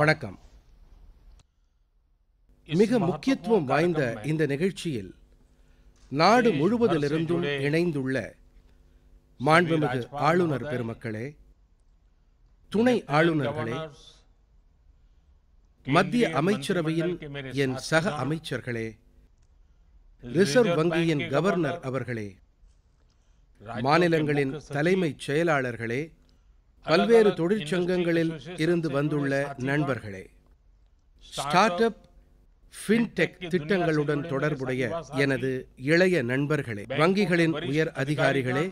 வணக்கம் மிக முக்கியத்துவம் வாய்ந்த இந்த நிகழ்ச்சியில் நாடு முழுவதிலிருந்தும் இணைந்துள்ள மாண்புமிகு ஆளுநர் பெருமக்களே துணை ஆளுநர்களே மத்திய அமைச்சரவையின் என் சக அமைச்சர்களே ரிசர்வ் வங்கியின் கவர்னர் அவர்களே மாநிலங்களின் தலைமைச் செயலாளர்களே பல்வேறு தொழிற்சங்கங்களில் இருந்து வந்துள்ள நண்பர்களே ஸ்டார்ட் அப் ஃபின்டெக் திட்டங்களுடன் தொடர்புடைய எனது இளைய நண்பர்களே வங்கிகளின் உயர் அதிகாரிகளே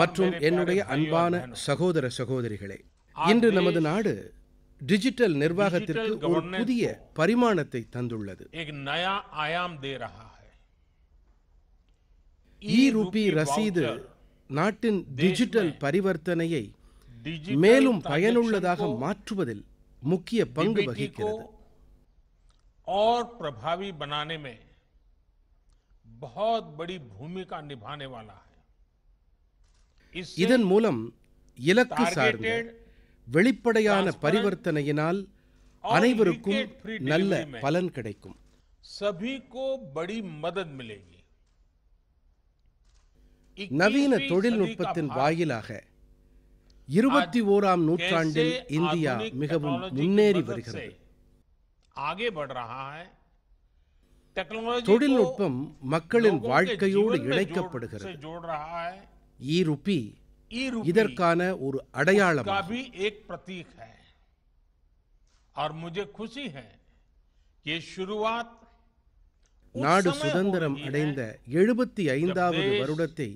மற்றும் என்னுடைய அன்பான சகோதர சகோதரிகளே இன்று நமது நாடு டிஜிட்டல் நிர்வாகத்திற்கு ஒரு புதிய பரிமாணத்தை தந்துள்ளது ரசீது நாட்டின் டிஜிட்டல் பரிவர்த்தனையை மேலும் பயனுள்ளதாக மாற்றுவதில் முக்கிய பங்கு வகிக்கிறது இதன் மூலம் இலக்கு சார்ந்த வெளிப்படையான பரிவர்த்தனையினால் அனைவருக்கும் நல்ல பலன் கிடைக்கும் सभी படி மதத் மிலேகி நவீன தொழில்நுட்பத்தின் வாயிலாக இருபத்தி ஓராம் நூற்றாண்டில் இந்தியா மிகவும் முன்னேறி வருகிறது தொழில்நுட்பம் மக்களின் வாழ்க்கையோடு இணைக்கப்படுகிறது ஈ இதற்கான ஒரு அடையாளம் நாடு சுதந்திரம் அடைந்த எழுபத்தி ஐந்தாவது வருடத்தை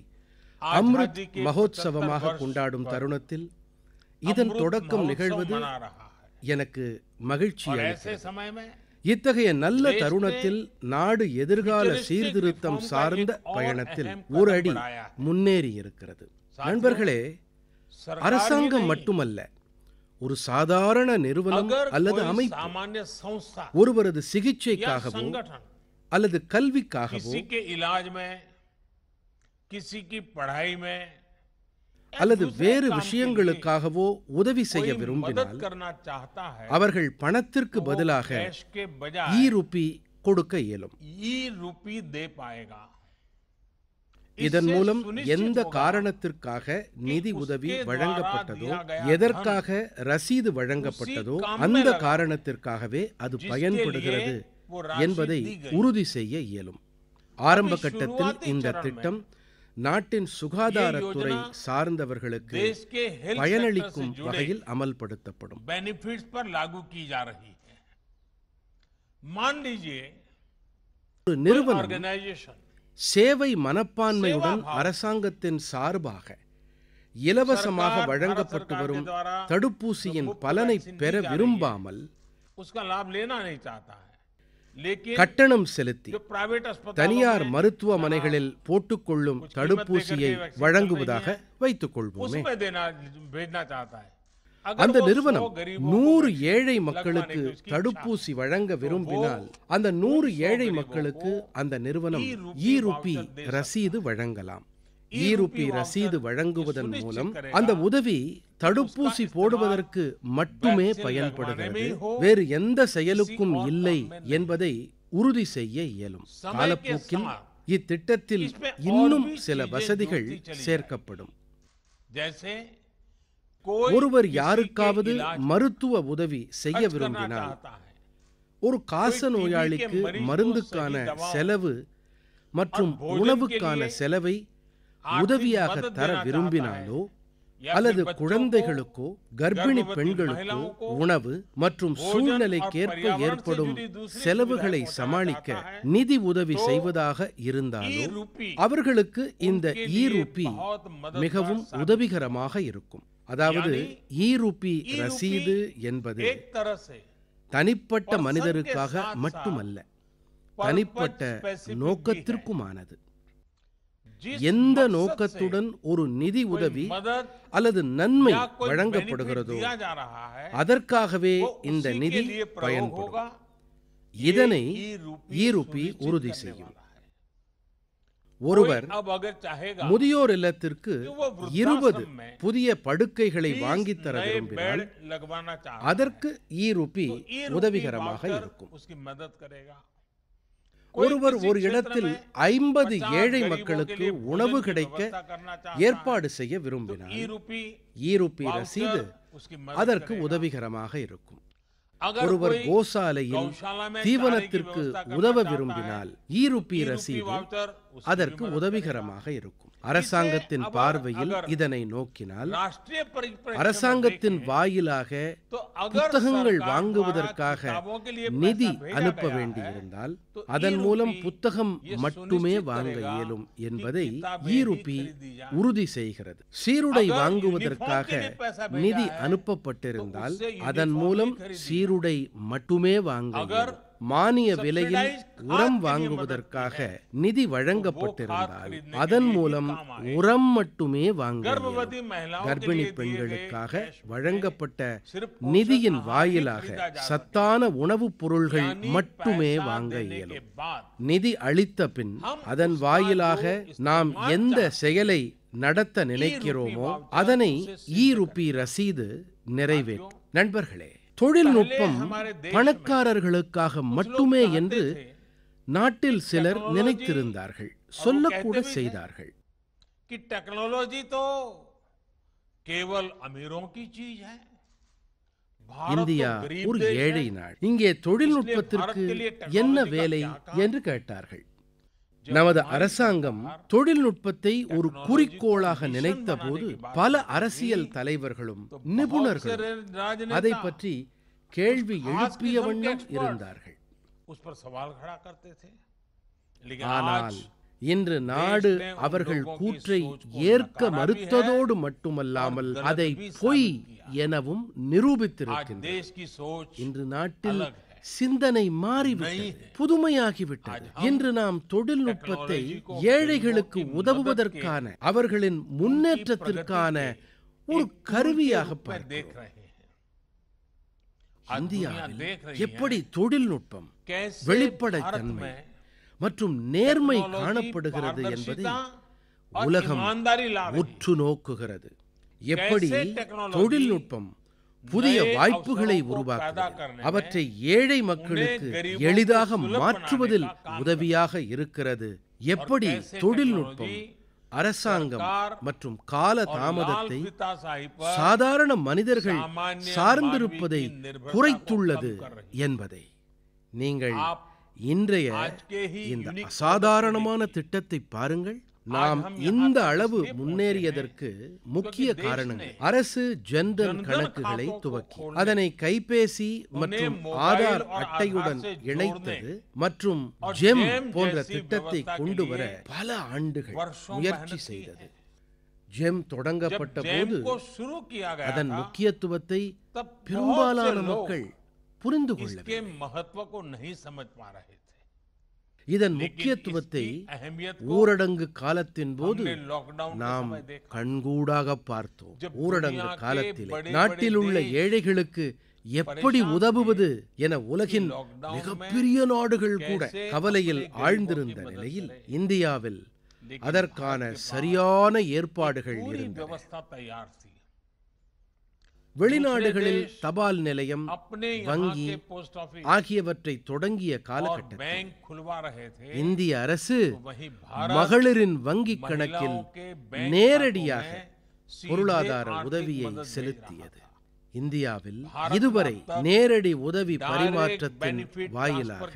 அம்ருத் மகோத்சவமாக கொண்டாடும் தருணத்தில் இதன் தொடக்கம் நிகழ்வது எனக்கு மகிழ்ச்சி இத்தகைய நல்ல தருணத்தில் நாடு எதிர்கால சீர்திருத்தம் சார்ந்த பயணத்தில் ஒரு அடி முன்னேறி இருக்கிறது நண்பர்களே அரசாங்கம் மட்டுமல்ல ஒரு சாதாரண நிறுவனம் அல்லது அமைப்பு ஒருவரது சிகிச்சைக்காகவும் அல்லது கல்விக்காகவும் அல்லது வேறு விஷயங்களுக்காகவோ உதவி செய்ய விரும்பினால் அவர்கள் பணத்திற்கு பதிலாக ஈ ருபி கொடுக்க இயலும் இதன் மூலம் எந்த காரணத்திற்காக நிதி உதவி வழங்கப்பட்டதோ எதற்காக ரசீது வழங்கப்பட்டதோ அந்த காரணத்திற்காகவே அது பயன்படுகிறது என்பதை உறுதி செய்ய இயலும் ஆரம்ப கட்டத்தில் இந்த திட்டம் நாட்டின் சுகாதாரத்துறை சார்ந்தவர்களுக்கு பயனளிக்கும் வகையில் அமல்படுத்தப்படும் பெனிஃபிட்ஸ் பர் லாகு கி ஜா ரஹி मान लीजिए ஒரு நிறுவனம் சேவை மனப்பான்மையுடன் அரசாங்கத்தின் சார்பாக இலவசமாக வழங்கப்பட்டு வரும் தடுப்பூசியின் பலனை பெற விரும்பாமல் உஸ்கா லாப் லேனா நீ சாத்தா கட்டணம் செலுத்தி தனியார் மருத்துவமனைகளில் போட்டுக்கொள்ளும் தடுப்பூசியை வழங்குவதாக வைத்துக் கொள்வோமே அந்த நிறுவனம் நூறு ஏழை மக்களுக்கு தடுப்பூசி வழங்க விரும்பினால் அந்த நூறு ஏழை மக்களுக்கு அந்த நிறுவனம் ரசீது வழங்கலாம் ஈருப்பி ரசீது வழங்குவதன் மூலம் அந்த உதவி தடுப்பூசி போடுவதற்கு மட்டுமே பயன்படுகிறது வேறு எந்த செயலுக்கும் இல்லை என்பதை உறுதி செய்ய இயலும் காலப்போக்கில் இத்திட்டத்தில் இன்னும் சில வசதிகள் சேர்க்கப்படும் ஒருவர் யாருக்காவது மருத்துவ உதவி செய்ய விரும்பினால் ஒரு காச நோயாளிக்கு மருந்துக்கான செலவு மற்றும் உணவுக்கான செலவை உதவியாக தர விரும்பினாலோ அல்லது குழந்தைகளுக்கோ கர்ப்பிணி பெண்களுக்கோ உணவு மற்றும் சூழ்நிலைக்கேற்ப ஏற்படும் செலவுகளை சமாளிக்க நிதி உதவி செய்வதாக இருந்தாலும் அவர்களுக்கு இந்த ஈரூப்பி மிகவும் உதவிகரமாக இருக்கும் அதாவது ஈரூப்பி ரசீது என்பது தனிப்பட்ட மனிதருக்காக மட்டுமல்ல தனிப்பட்ட நோக்கத்திற்குமானது எந்த நோக்கத்துடன் ஒரு நிதி உதவி அல்லது நன்மை வழங்கப்படுகிறதோ அதற்காகவே இந்த நிதி பயன்படும் இதனை ஈருப்பி உறுதி செய்யும் ஒருவர் முதியோர் இல்லத்திற்கு இருபது புதிய படுக்கைகளை வாங்கித் தர விரும்பினால் அதற்கு ஈருப்பி உதவிகரமாக இருக்கும் ஒருவர் ஒரு இடத்தில் ஐம்பது ஏழை மக்களுக்கு உணவு கிடைக்க ஏற்பாடு செய்ய விரும்பினார் ஈருப்பி ரசீது அதற்கு உதவிகரமாக இருக்கும் ஒருவர் கோசாலையில் தீவனத்திற்கு உதவ விரும்பினால் ஈருப்பி ரசீது அதற்கு உதவிகரமாக இருக்கும் அரசாங்கத்தின் பார்வையில் இதனை நோக்கினால் அரசாங்கத்தின் வாயிலாக புத்தகங்கள் வாங்குவதற்காக நிதி அனுப்ப வேண்டியிருந்தால் அதன் மூலம் புத்தகம் மட்டுமே வாங்க இயலும் என்பதை ஈருப்பி உறுதி செய்கிறது சீருடை வாங்குவதற்காக நிதி அனுப்பப்பட்டிருந்தால் அதன் மூலம் சீருடை மட்டுமே வாங்க மானிய விலையில் உரம் வாங்குவதற்காக நிதி வழங்கப்பட்டிருந்தால் அதன் மூலம் உரம் மட்டுமே வாங்க கர்ப்பிணி பெண்களுக்காக வழங்கப்பட்ட நிதியின் வாயிலாக சத்தான உணவுப் பொருள்கள் மட்டுமே வாங்க இயலும் நிதி அளித்த பின் அதன் வாயிலாக நாம் எந்த செயலை நடத்த நினைக்கிறோமோ அதனை ஈ ரசீது நிறைவேற்றும் நண்பர்களே தொழில்நுட்பம் பணக்காரர்களுக்காக மட்டுமே என்று நாட்டில் சிலர் நினைத்திருந்தார்கள் சொல்லக்கூட செய்தார்கள் இந்தியா ஒரு ஏழை நாள் இங்கே தொழில்நுட்பத்திற்கு என்ன வேலை என்று கேட்டார்கள் நமது அரசாங்கம் தொழில்நுட்பத்தை ஒரு குறிக்கோளாக நினைத்த போது பல அரசியல் தலைவர்களும் நிபுணர்களும் அதை பற்றி கேள்வி எழுப்பிய வண்ணம் இருந்தார்கள் ஆனால் இன்று நாடு அவர்கள் கூற்றை ஏற்க மறுத்ததோடு மட்டுமல்லாமல் அதை பொய் எனவும் நிரூபித்திருக்கின்றது இன்று நாட்டில் சிந்தனை மாறிவிட்டது புதுமையாகிவிட்டது இன்று நாம் தொழில்நுட்பத்தை ஏழைகளுக்கு உதவுவதற்கான அவர்களின் முன்னேற்றத்திற்கான ஒரு கருவியாக இந்தியாவில் எப்படி தொழில்நுட்பம் வெளிப்படைத்தன்மை மற்றும் நேர்மை காணப்படுகிறது என்பதை உலகம் உற்று நோக்குகிறது எப்படி தொழில்நுட்பம் புதிய வாய்ப்புகளை உருவாக்குவது அவற்றை ஏழை மக்களுக்கு எளிதாக மாற்றுவதில் உதவியாக இருக்கிறது எப்படி தொழில்நுட்பம் அரசாங்கம் மற்றும் கால தாமதத்தை சாதாரண மனிதர்கள் சார்ந்திருப்பதை குறைத்துள்ளது என்பதை நீங்கள் இன்றைய இந்த அசாதாரணமான திட்டத்தை பாருங்கள் நாம் இந்த அளவு முன்னேறியதற்கு முக்கிய காரணங்கள் அரசு ஜென்ரல் கணக்குகளை துவக்கி அதனை கைபேசி மற்றும் ஆதார் அட்டையுடன் இணைத்தது மற்றும் ஜெம் போன்ற திட்டத்தை கொண்டு வர பல ஆண்டுகள் முயற்சி செய்தது ஜெம் தொடங்கப்பட்ட போது அதன் முக்கியத்துவத்தை பெரும்பாலான மக்கள் புரிந்து கொள்ள மகத்துவ இதன் முக்கியத்துவத்தை ஊரடங்கு காலத்தின் போது நாம் கண்கூடாக பார்த்தோம் ஊரடங்கு காலத்தில் நாட்டில் உள்ள ஏழைகளுக்கு எப்படி உதவுவது என உலகின் மிகப்பெரிய நாடுகள் கூட கவலையில் ஆழ்ந்திருந்த நிலையில் இந்தியாவில் அதற்கான சரியான ஏற்பாடுகள் இருந்தன வெளிநாடுகளில் தபால் நிலையம் வங்கி ஆகியவற்றை தொடங்கிய காலகட்டத்தில் இந்திய அரசு மகளிரின் வங்கி கணக்கில் நேரடியாக பொருளாதார உதவியை செலுத்தியது இந்தியாவில் இதுவரை நேரடி உதவி பரிமாற்றத்தின் வாயிலாக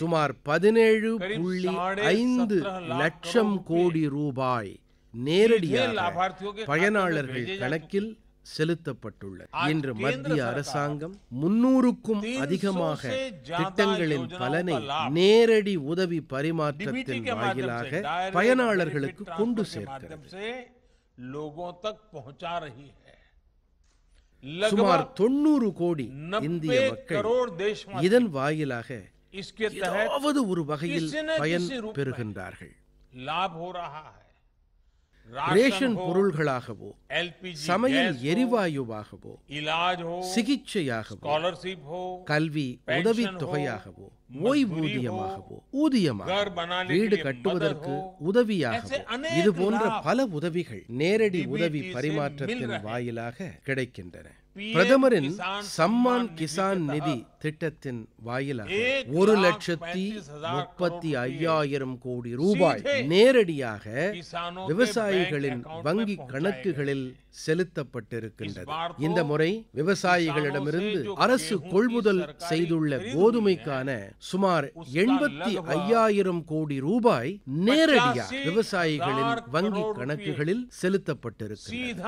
சுமார் பதினேழு புள்ளி ஐந்து லட்சம் கோடி ரூபாய் நேரடியாக பயனாளர்கள் கணக்கில் செலுத்தப்பட்டுள்ளது இன்று மத்திய அரசாங்கம் முன்னூறுக்கும் அதிகமாக திட்டங்களின் பலனை நேரடி உதவி பரிமாற்றத்தின் வாயிலாக பயனாளர்களுக்கு கொண்டு சேர்க்கிறது சுமார் தொண்ணூறு கோடி இந்திய மக்கள் இதன் வாயிலாக ஒரு வகையில் பயன் பெறுகின்றார்கள் லாப் ஹோ ரஹா ரேஷன் பொருள்களாகவோ சமையல் எரிவாயுவாகவோ சிகிச்சையாகவோ கல்வி உதவி தொகையாகவோ ஓய்வூதியமாகவோ ஊதியமாக வீடு கட்டுவதற்கு உதவியாக இது போன்ற பல உதவிகள் நேரடி உதவி பரிமாற்றத்தின் வாயிலாக கிடைக்கின்றன பிரதமரின் சம்மான் கிசான் நிதி திட்டத்தின் வாயிலாக ஒரு லட்சத்தி முப்பத்தி ஐயாயிரம் கோடி ரூபாய் நேரடியாக விவசாயிகளின் வங்கி கணக்குகளில் செலுத்தப்பட்டிருக்கின்றது இந்த முறை விவசாயிகளிடமிருந்து அரசு கொள்முதல் செய்துள்ள கோதுமைக்கான சுமார் எண்பத்தி ஐயாயிரம் கோடி ரூபாய் நேரடியாக விவசாயிகளின் வங்கி கணக்குகளில் செலுத்தப்பட்டிருக்கிறது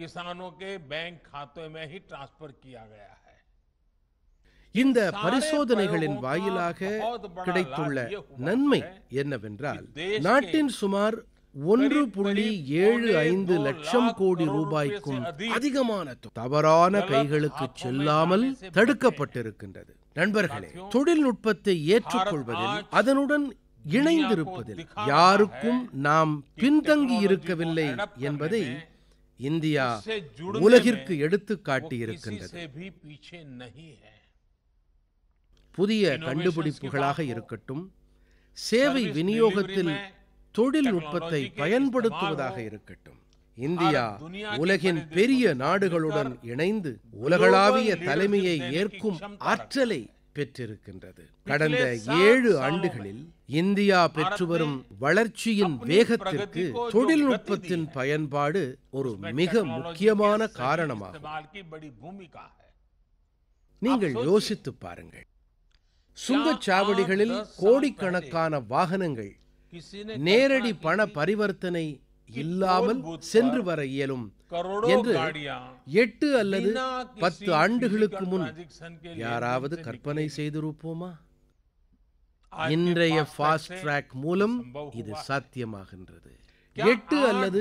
கிசானோ கே பேங்க் खातों में ही ट्रांसफर किया गया இந்த பரிசோதனைகளின் வாயிலாக கிடைத்துள்ள நன்மை என்னவென்றால் நாட்டின் சுமார் ஒன்று புள்ளி ஏழு ஐந்து லட்சம் கோடி ரூபாய்க்கும் அதிகமான தவறான கைகளுக்கு செல்லாமல் தடுக்கப்பட்டிருக்கின்றது நண்பர்களே தொழில்நுட்பத்தை ஏற்றுக்கொள்வதில் அதனுடன் இணைந்திருப்பதில் யாருக்கும் நாம் பின்தங்கி இருக்கவில்லை என்பதை இந்தியா உலகிற்கு எடுத்துக்காட்டி காட்டியிருக்கின்றது புதிய கண்டுபிடிப்புகளாக இருக்கட்டும் சேவை விநியோகத்தில் தொழில்நுட்பத்தை பயன்படுத்துவதாக இருக்கட்டும் இந்தியா உலகின் பெரிய நாடுகளுடன் இணைந்து உலகளாவிய தலைமையை ஏற்கும் ஆற்றலை பெற்றிருக்கின்றது கடந்த ஏழு ஆண்டுகளில் இந்தியா பெற்றுவரும் வளர்ச்சியின் வேகத்திற்கு தொழில்நுட்பத்தின் பயன்பாடு ஒரு மிக முக்கியமான காரணமாகும் நீங்கள் யோசித்து பாருங்கள் சுங்கச்சாவடிகளில் கோடிக்கணக்கான வாகனங்கள் நேரடி பண பரிவர்த்தனை இல்லாமல் சென்று வர இயலும் என்று எட்டு அல்லது பத்து ஆண்டுகளுக்கு முன் யாராவது கற்பனை செய்திருப்போமா இன்றைய ஃபாஸ்ட் ட்ராக் மூலம் இது சாத்தியமாகின்றது எட்டு அல்லது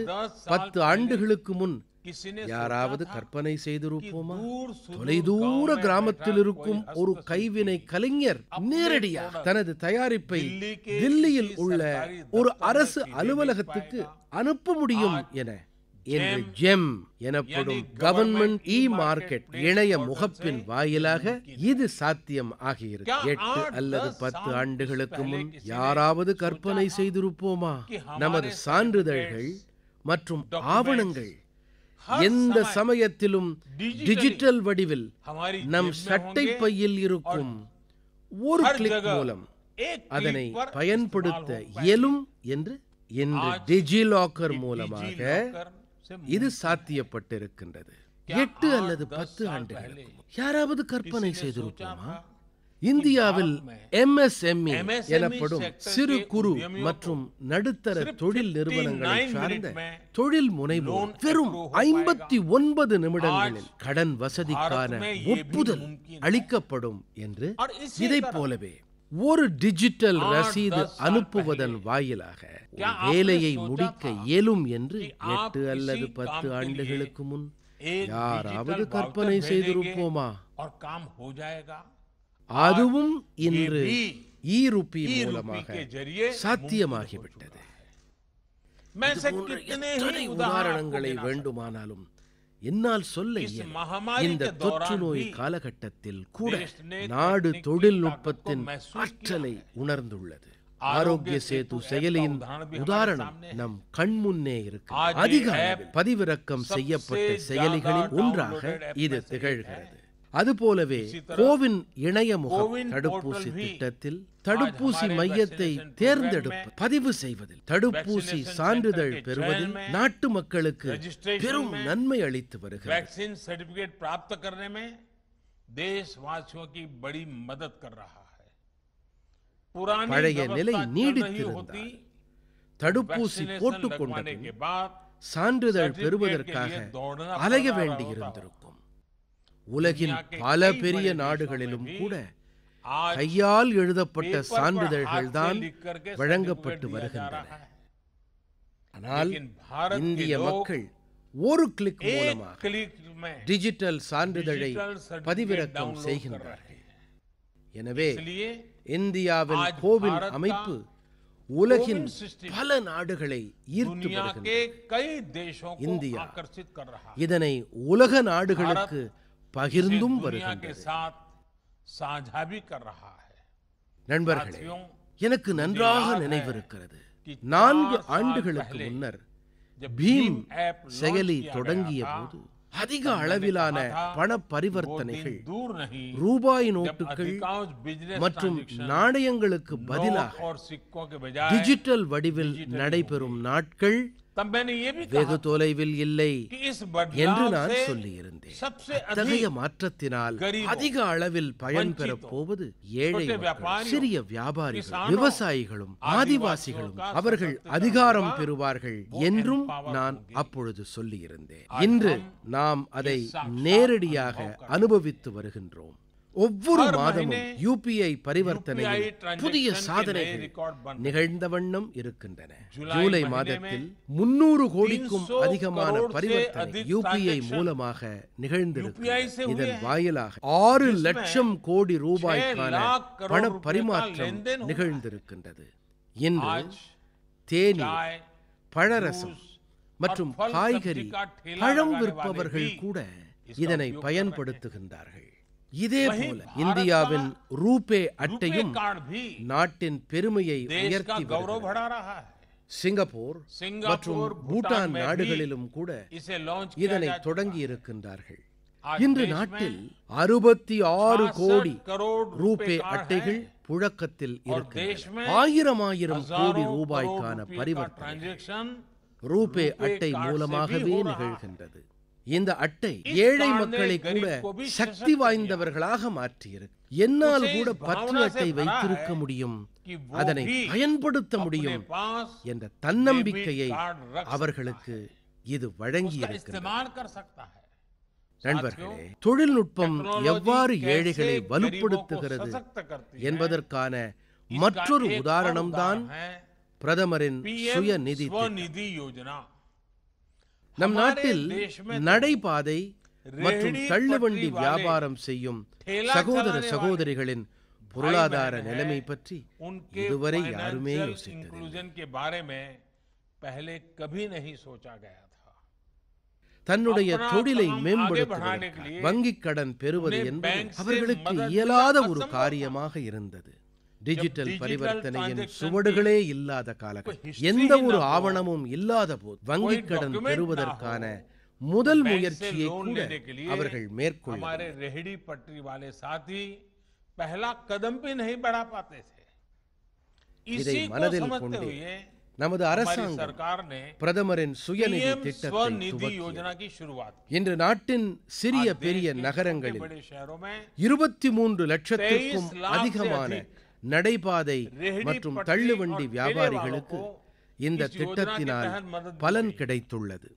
பத்து ஆண்டுகளுக்கு முன் யாராவது கற்பனை செய்திருப்போமா தொலைதூர கிராமத்தில் இருக்கும் ஒரு கைவினை கலைஞர் நேரடியாக தனது தயாரிப்பை தில்லியில் உள்ள ஒரு அரசு அலுவலகத்துக்கு அனுப்ப முடியும் என என்று ஜெம் எனப்படும் கவர்மெண்ட் இ மார்க்கெட் இணைய முகப்பின் வாயிலாக இது சாத்தியம் ஆகியிருக்கு எட்டு அல்லது பத்து ஆண்டுகளுக்கு முன் யாராவது கற்பனை செய்திருப்போமா நமது சான்றிதழ்கள் மற்றும் ஆவணங்கள் எந்த சமயத்திலும் டிஜிட்டல் வடிவில் நம் சட்டை பையில் இருக்கும் ஒரு கிளிக் மூலம் அதனை பயன்படுத்த இயலும் என்று இன்று டிஜிலாக்கர் மூலமாக இது சாத்தியப்பட்டிருக்கின்றது எட்டு அல்லது பத்து ஆண்டுகள் யாராவது கற்பனை செய்திருப்போமா இந்தியாவில் எம்எஸ்எம்இ e e எனப்படும் சிறு குறு மற்றும் நடுத்தர தொழில் நிறுவனங்களை சார்ந்த தொழில் முனைவோர் பெரும் ஐம்பத்தி ஒன்பது நிமிடங்களில் கடன் வசதிக்கான ஒப்புதல் அளிக்கப்படும் என்று இதை போலவே ஒரு டிஜிட்டல் ரசீது அனுப்புவதன் வாயிலாக வேலையை முடிக்க இயலும் என்று எட்டு அல்லது பத்து ஆண்டுகளுக்கு முன் யாராவது கற்பனை செய்திருப்போமா அதுவும் இன்று ஈருப்பி மூலமாக சாத்தியமாகிவிட்டது உதாரணங்களை வேண்டுமானாலும் என்னால் சொல்ல இந்த தொற்று நோய் காலகட்டத்தில் கூட நாடு தொழில்நுட்பத்தின் ஆற்றலை உணர்ந்துள்ளது ஆரோக்கிய சேது செயலியின் உதாரணம் நம் கண்முன்னே இருக்கு அதிக பதிவிறக்கம் செய்யப்பட்ட செயலிகளில் ஒன்றாக இது திகழ்கிறது அதுபோலவே கோவின் இணைய முகம் தடுப்பூசி திட்டத்தில் தடுப்பூசி மையத்தை தேர்ந்தெடுப்பு பதிவு செய்வதில் தடுப்பூசி சான்றிதழ் பெறுவதில் நாட்டு மக்களுக்கு பெரும் நன்மை அளித்து வருகிறது பழைய நிலை நீடித்திருந்தால் தடுப்பூசி போட்டுக் கொண்டதும் சான்றிதழ் பெறுவதற்காக அலைய வேண்டியிருந்திருக்கும் உலகின் பல பெரிய நாடுகளிலும் கூட கையால் எழுதப்பட்ட சான்றிதழ்கள் தான் வழங்கப்பட்டு வருகின்றன ஆனால் இந்திய மக்கள் ஒரு கிளிக் மூலமாக டிஜிட்டல் சான்றிதழை பதிவிறக்கம் செய்கின்றார்கள் எனவே இந்தியாவில் கோவில் அமைப்பு உலகின் பல நாடுகளை ஈர்த்து இந்தியா இதனை உலக நாடுகளுக்கு பகிர்ந்தும் வருகின்றது நண்பர்களே எனக்கு நன்றாக நினைவிருக்கிறது நான்கு ஆண்டுகளுக்கு முன்னர் பீம் செயலி தொடங்கிய போது அதிக அளவிலான பண பரிவர்த்தனைகள் ரூபாய் நோட்டுகள் மற்றும் நாணயங்களுக்கு பதிலாக டிஜிட்டல் வடிவில் நடைபெறும் நாட்கள் வெகு தொலைவில் இல்லை என்று நான் சொல்லியிருந்தேன் அத்தகைய மாற்றத்தினால் அதிக அளவில் பயன் பெறப் போவது ஏழை சிறிய வியாபாரிகள் விவசாயிகளும் ஆதிவாசிகளும் அவர்கள் அதிகாரம் பெறுவார்கள் என்றும் நான் அப்பொழுது சொல்லியிருந்தேன் இன்று நாம் அதை நேரடியாக அனுபவித்து வருகின்றோம் ஒவ்வொரு மாதமும் யூபிஐ பரிவர்த்தனை புதிய சாதனைகள் நிகழ்ந்த வண்ணம் இருக்கின்றன ஜூலை மாதத்தில் முன்னூறு கோடிக்கும் அதிகமான பரிவர்த்தனை யூபிஐ மூலமாக நிகழ்ந்திருக்கிறது இதன் வாயிலாக ஆறு லட்சம் கோடி ரூபாய்க்கான பண பரிமாற்றம் நிகழ்ந்திருக்கின்றது இன்று தேனி பழரசம் மற்றும் காய்கறி பழம் விற்பவர்கள் கூட இதனை பயன்படுத்துகின்றார்கள் இதே போல இந்தியாவின் ரூபே அட்டையும் நாட்டின் பெருமையை உயர்த்தி சிங்கப்பூர் மற்றும் பூட்டான் நாடுகளிலும் கூட இதனை தொடங்கி இருக்கின்றார்கள் இன்று நாட்டில் அறுபத்தி ஆறு கோடி ரூபே அட்டைகள் புழக்கத்தில் இருக்கு ஆயிரம் ஆயிரம் கோடி ரூபாய்க்கான பரிவர்த்தனை ரூபே அட்டை மூலமாகவே நிகழ்கின்றது இந்த அட்டை ஏழை மக்களை கூட சக்தி வாய்ந்தவர்களாக மாற்றியிருக்கு என்னால் கூட பற்று அட்டை வைத்திருக்க முடியும் அதனை பயன்படுத்த முடியும் என்ற தன்னம்பிக்கையை அவர்களுக்கு இது வழங்கியிருக்கிறது நண்பர்களே தொழில்நுட்பம் எவ்வாறு ஏழைகளை வலுப்படுத்துகிறது என்பதற்கான மற்றொரு உதாரணம்தான் பிரதமரின் சுயநிதி யோஜனா நம் நாட்டில் நடைபாதை மற்றும் தள்ளுவண்டி வியாபாரம் செய்யும் சகோதர சகோதரிகளின் பொருளாதார நிலைமை பற்றி இதுவரை யாருமே தன்னுடைய தொழிலை மேம்படுத்த வங்கிக் கடன் பெறுவது என்பது அவர்களுக்கு இயலாத ஒரு காரியமாக இருந்தது டிஜிட்டல் பரிவர்த்தனையின் சுவடுகளே இல்லாத காலகட்டம் எந்த ஒரு ஆவணமும் இல்லாத போது வங்கிக் கடன் பெறுவதற்கான முதல் முயற்சியை அவர்கள் மேற்கொள்ள மனதில் நமது அரசாங்கம் பிரதமரின் சுயநிதி திட்டத்தை இன்று நாட்டின் சிறிய பெரிய நகரங்களில் இருபத்தி மூன்று லட்சத்திற்கும் அதிகமான நடைபாதை மற்றும் தள்ளுவண்டி வியாபாரிகளுக்கு இந்த திட்டத்தினால் பலன் கிடைத்துள்ளது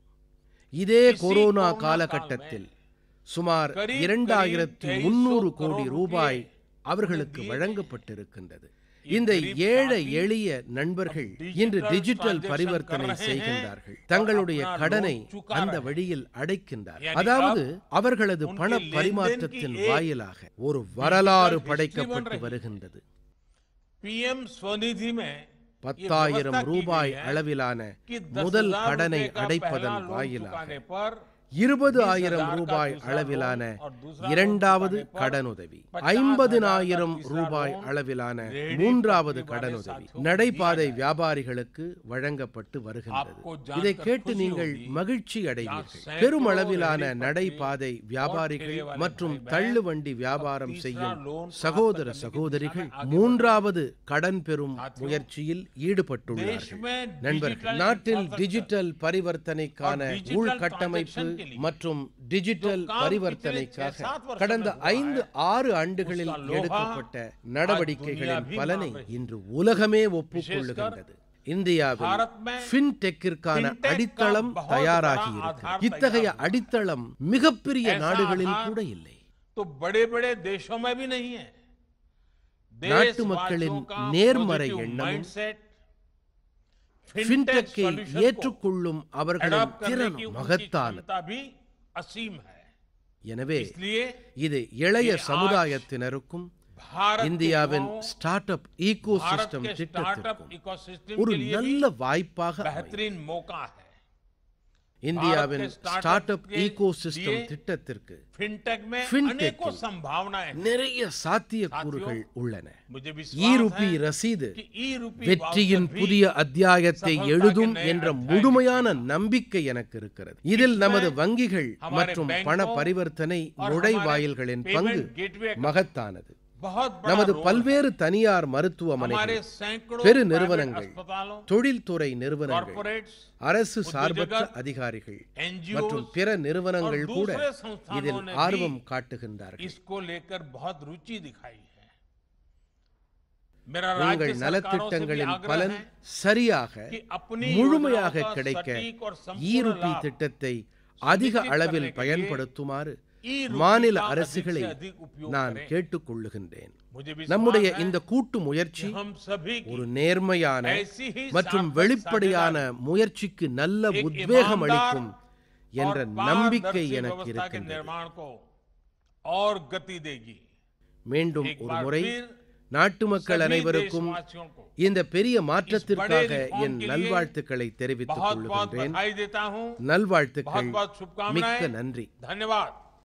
இதே கொரோனா காலகட்டத்தில் சுமார் இரண்டாயிரத்தி முன்னூறு கோடி ரூபாய் அவர்களுக்கு வழங்கப்பட்டிருக்கின்றது இந்த ஏழை எளிய நண்பர்கள் இன்று டிஜிட்டல் பரிவர்த்தனை செய்கின்றார்கள் தங்களுடைய கடனை அந்த வழியில் அடைக்கின்றார் அதாவது அவர்களது பண பரிமாற்றத்தின் வாயிலாக ஒரு வரலாறு படைக்கப்பட்டு வருகின்றது பிஎம் ஸ்வநிதி பத்தாயிரம் ரூபாய் அளவிலான முதல் கடனை அடைப்பதன் வாயிலாக இருபது ஆயிரம் ரூபாய் அளவிலான இரண்டாவது கடனுதவி ஐம்பதினாயிரம் ரூபாய் அளவிலான மூன்றாவது கடனுதவி நடைபாதை வியாபாரிகளுக்கு வழங்கப்பட்டு வருகின்றது இதை கேட்டு நீங்கள் மகிழ்ச்சி அடைவீர்கள் பெரும் அளவிலான நடைபாதை வியாபாரிகள் மற்றும் தள்ளுவண்டி வியாபாரம் செய்யும் சகோதர சகோதரிகள் மூன்றாவது கடன் பெறும் முயற்சியில் ஈடுபட்டுள்ளார்கள் நண்பர்கள் நாட்டில் டிஜிட்டல் பரிவர்த்தனைக்கான உள்கட்டமைப்பு மற்றும் டிஜிட்டல் பரிவர்த்தனைக்காக கடந்த ஐந்து ஆறு ஆண்டுகளில் எடுக்கப்பட்ட நடவடிக்கைகளின் பலனை இன்று உலகமே ஒப்புக்கொள்ளுகின்றது இந்தியாவில் அடித்தளம் தயாராகி இருக்கு இத்தகைய அடித்தளம் மிகப்பெரிய நாடுகளில் கூட இல்லை நாட்டு மக்களின் நேர்மறை எண்ணம் ஃபின்டெக்கை ஏற்றுக்கொள்ளும் அவர்களின் திறன் மகத்தான எனவே இது இளைய சமுதாயத்தினருக்கும் இந்தியாவின் ஸ்டார்ட் அப் ஈகோ சிஸ்டம் திட்டத்திற்கும் ஒரு நல்ல வாய்ப்பாக மோகா இந்தியாவின் ஸ்டார்ட் அப் ஈகோ சிஸ்டம் திட்டத்திற்கு நிறைய சாத்தியக்கூறுகள் உள்ளன ஈருபி ரசீது வெற்றியின் புதிய அத்தியாயத்தை எழுதும் என்ற முழுமையான நம்பிக்கை எனக்கு இருக்கிறது இதில் நமது வங்கிகள் மற்றும் பண பரிவர்த்தனை நுழைவாயில்களின் பங்கு மகத்தானது நமது பல்வேறு தனியார் மருத்துவமனைகள் பெரு நிறுவனங்கள் தொழில்துறை நிறுவனங்கள் அரசு சார்பற்ற அதிகாரிகள் மற்றும் பிற நிறுவனங்கள் கூட இதில் ஆர்வம் காட்டுகின்றார்கள் உங்கள் நலத்திட்டங்களின் பலன் சரியாக முழுமையாக கிடைக்க ஈரூபி திட்டத்தை அதிக அளவில் பயன்படுத்துமாறு மாநில அரசுகளை நான் கேட்டுக்கொள்ளுகின்றேன் நம்முடைய இந்த கூட்டு முயற்சி ஒரு நேர்மையான மற்றும் வெளிப்படையான முயற்சிக்கு நல்ல உத்வேகம் அளிக்கும் என்ற நம்பிக்கை எனக்கு இருக்கின்றது மீண்டும் ஒரு முறை நாட்டு மக்கள் அனைவருக்கும் இந்த பெரிய மாற்றத்திற்காக என் நல்வாழ்த்துக்களை தெரிவித்துக் கொள்ளுகின்றேன் நல்வாழ்த்துக்கள் மிக்க நன்றி